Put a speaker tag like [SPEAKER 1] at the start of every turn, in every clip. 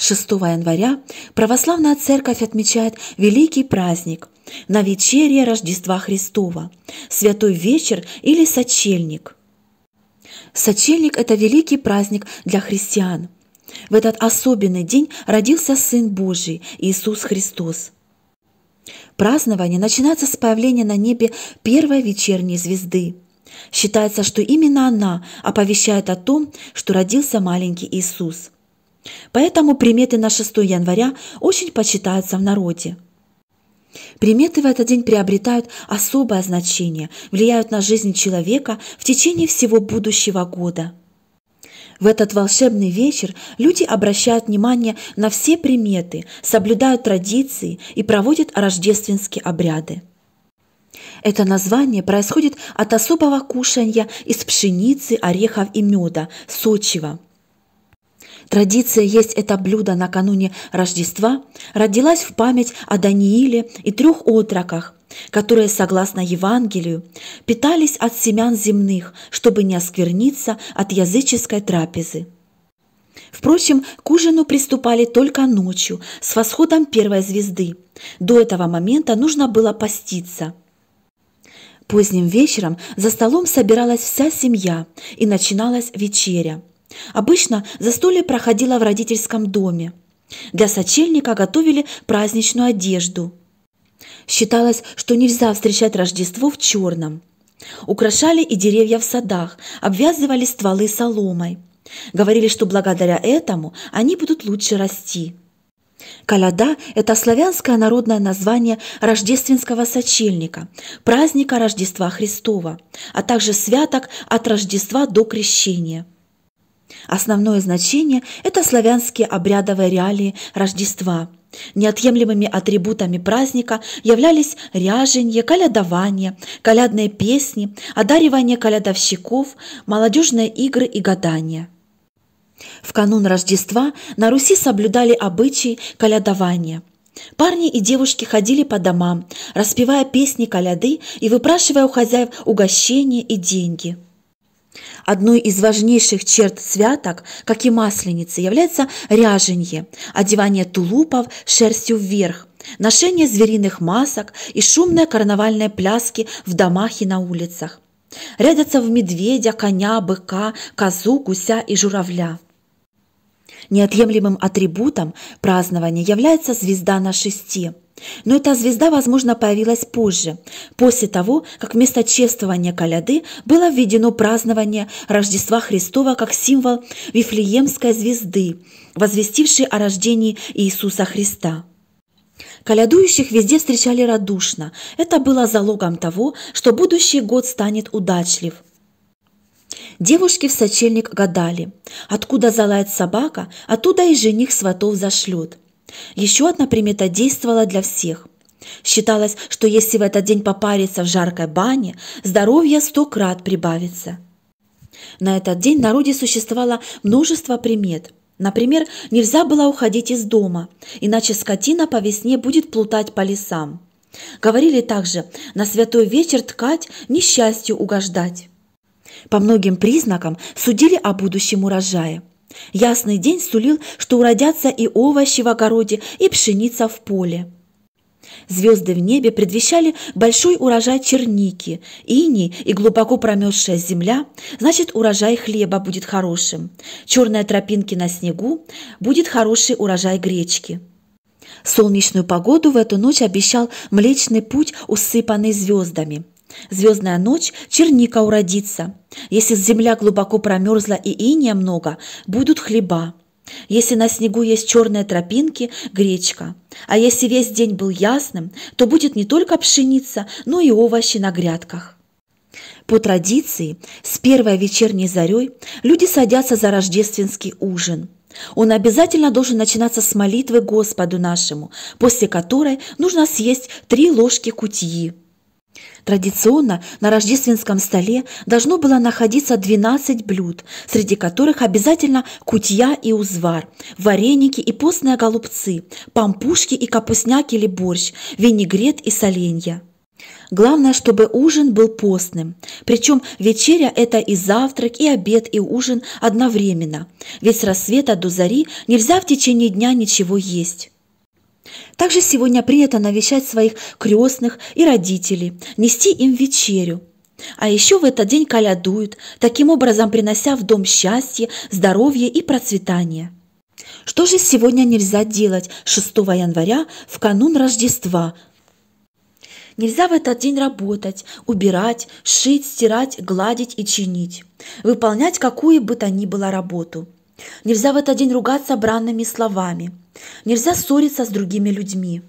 [SPEAKER 1] 6 января православная церковь отмечает великий праздник – на вечере Рождества Христова, Святой Вечер или Сочельник. Сочельник – это великий праздник для христиан. В этот особенный день родился Сын Божий Иисус Христос. Празднование начинается с появления на небе первой вечерней звезды – Считается, что именно она оповещает о том, что родился маленький Иисус. Поэтому приметы на 6 января очень почитаются в народе. Приметы в этот день приобретают особое значение, влияют на жизнь человека в течение всего будущего года. В этот волшебный вечер люди обращают внимание на все приметы, соблюдают традиции и проводят рождественские обряды. Это название происходит от особого кушанья из пшеницы, орехов и меда – сочева – Традиция есть это блюдо накануне Рождества родилась в память о Данииле и трех отроках, которые, согласно Евангелию, питались от семян земных, чтобы не оскверниться от языческой трапезы. Впрочем, к ужину приступали только ночью, с восходом первой звезды. До этого момента нужно было поститься. Поздним вечером за столом собиралась вся семья и начиналась вечеря – Обычно застолье проходило в родительском доме. Для сочельника готовили праздничную одежду. Считалось, что нельзя встречать Рождество в черном. Украшали и деревья в садах, обвязывали стволы соломой. Говорили, что благодаря этому они будут лучше расти. Колода — это славянское народное название рождественского сочельника, праздника Рождества Христова, а также святок от Рождества до Крещения – Основное значение – это славянские обрядовые реалии Рождества. Неотъемлемыми атрибутами праздника являлись ряженье, колядование, колядные песни, одаривание колядовщиков, молодежные игры и гадания. В канун Рождества на Руси соблюдали обычаи колядования – Парни и девушки ходили по домам, распевая песни коляды и выпрашивая у хозяев угощения и деньги – Одной из важнейших черт святок, как и масленицы, является ряженье, одевание тулупов шерстью вверх, ношение звериных масок и шумные карнавальные пляски в домах и на улицах. Рядятся в медведя, коня, быка, козу, гуся и журавля. Неотъемлемым атрибутом празднования является звезда на шесте – но эта звезда, возможно, появилась позже, после того, как вместо чествования Коляды было введено празднование Рождества Христова как символ Вифлеемской звезды, возвестившей о рождении Иисуса Христа. Колядующих везде встречали радушно. Это было залогом того, что будущий год станет удачлив – Девушки в сочельник гадали, откуда залает собака, оттуда и жених сватов зашлет. Еще одна примета действовала для всех. Считалось, что если в этот день попариться в жаркой бане, здоровье сто крат прибавится. На этот день в народе существовало множество примет. Например, нельзя было уходить из дома, иначе скотина по весне будет плутать по лесам. Говорили также на святой вечер ткать, несчастью угождать. По многим признакам судили о будущем урожае. Ясный день сулил, что уродятся и овощи в огороде, и пшеница в поле. Звезды в небе предвещали большой урожай черники, иней и глубоко промерзшая земля, значит, урожай хлеба будет хорошим. Черные тропинки на снегу будет хороший урожай гречки. Солнечную погоду в эту ночь обещал Млечный путь, усыпанный звездами – Звездная ночь черника уродится. Если земля глубоко промерзла и иния много, будут хлеба. Если на снегу есть черные тропинки – гречка. А если весь день был ясным, то будет не только пшеница, но и овощи на грядках. По традиции, с первой вечерней зарей люди садятся за рождественский ужин. Он обязательно должен начинаться с молитвы Господу нашему, после которой нужно съесть три ложки кутьи. Традиционно на рождественском столе должно было находиться 12 блюд, среди которых обязательно кутья и узвар, вареники и постные голубцы, пампушки и капустняк или борщ, винегрет и соленья. Главное, чтобы ужин был постным. Причем вечеря – это и завтрак, и обед, и ужин одновременно. Ведь с рассвета до зари нельзя в течение дня ничего есть. Также сегодня принято навещать своих крестных и родителей, нести им вечерю. А еще в этот день колядуют, таким образом принося в дом счастье, здоровье и процветание. Что же сегодня нельзя делать 6 января в канун Рождества, Нельзя в этот день работать, убирать, шить, стирать, гладить и чинить, выполнять какую бы то ни было работу. Нельзя в этот день ругаться бранными словами. Нельзя ссориться с другими людьми.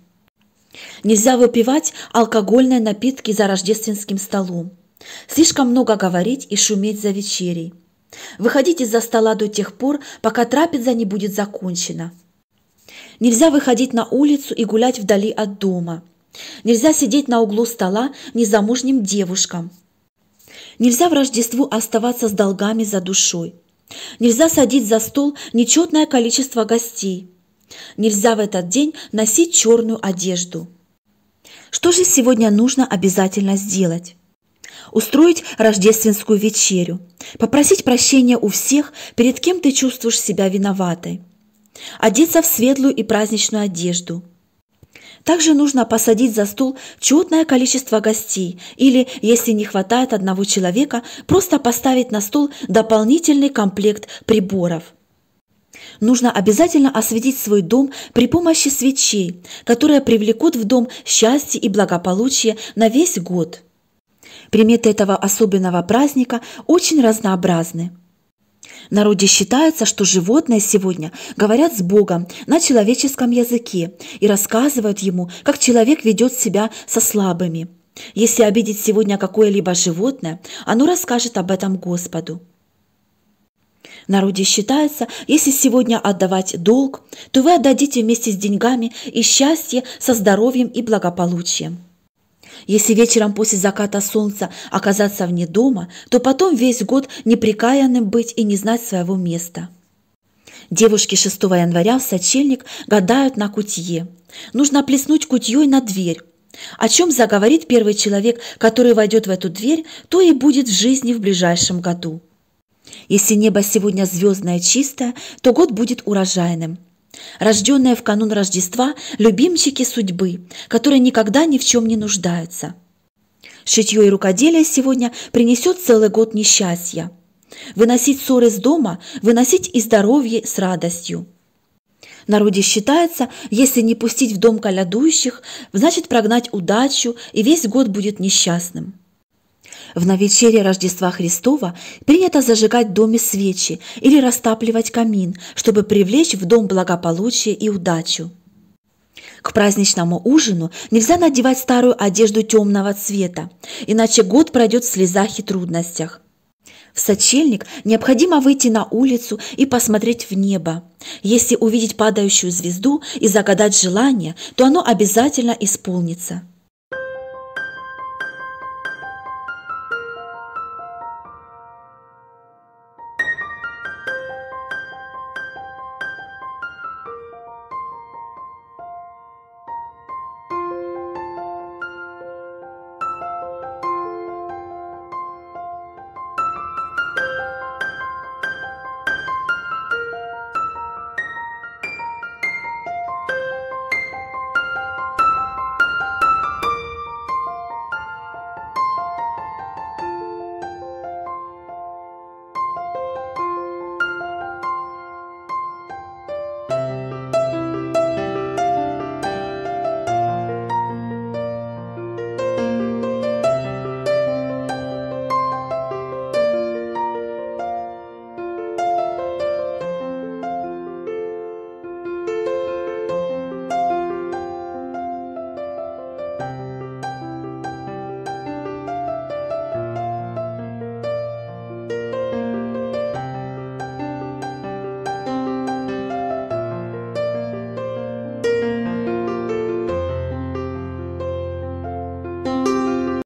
[SPEAKER 1] Нельзя выпивать алкогольные напитки за рождественским столом. Слишком много говорить и шуметь за вечерей. Выходить из-за стола до тех пор, пока трапеза не будет закончена. Нельзя выходить на улицу и гулять вдали от дома. Нельзя сидеть на углу стола незамужним девушкам. Нельзя в Рождество оставаться с долгами за душой – Нельзя садить за стол нечетное количество гостей. Нельзя в этот день носить черную одежду. Что же сегодня нужно обязательно сделать? Устроить рождественскую вечерю, попросить прощения у всех, перед кем ты чувствуешь себя виноватой. Одеться в светлую и праздничную одежду, также нужно посадить за стол четное количество гостей или, если не хватает одного человека, просто поставить на стол дополнительный комплект приборов. Нужно обязательно осветить свой дом при помощи свечей, которые привлекут в дом счастье и благополучие на весь год. Приметы этого особенного праздника очень разнообразны. В народе считается, что животные сегодня говорят с Богом на человеческом языке и рассказывают ему, как человек ведет себя со слабыми. Если обидеть сегодня какое-либо животное, оно расскажет об этом Господу. В народе считается, если сегодня отдавать долг, то вы отдадите вместе с деньгами и счастье со здоровьем и благополучием. Если вечером после заката солнца оказаться вне дома, то потом весь год неприкаянным быть и не знать своего места. Девушки 6 января в сочельник гадают на кутье. Нужно плеснуть кутьей на дверь. О чем заговорит первый человек, который войдет в эту дверь, то и будет в жизни в ближайшем году. Если небо сегодня звездное чистое, то год будет урожайным – рожденные в канун Рождества любимчики судьбы, которые никогда ни в чем не нуждаются. Шитье и рукоделие сегодня принесет целый год несчастья. Выносить ссоры из дома, выносить и здоровье с радостью. В народе считается, если не пустить в дом колядующих, значит прогнать удачу, и весь год будет несчастным. В новичерие Рождества Христова принято зажигать в доме свечи или растапливать камин, чтобы привлечь в дом благополучие и удачу. К праздничному ужину нельзя надевать старую одежду темного цвета, иначе год пройдет в слезах и трудностях. В сочельник необходимо выйти на улицу и посмотреть в небо. Если увидеть падающую звезду и загадать желание, то оно обязательно исполнится –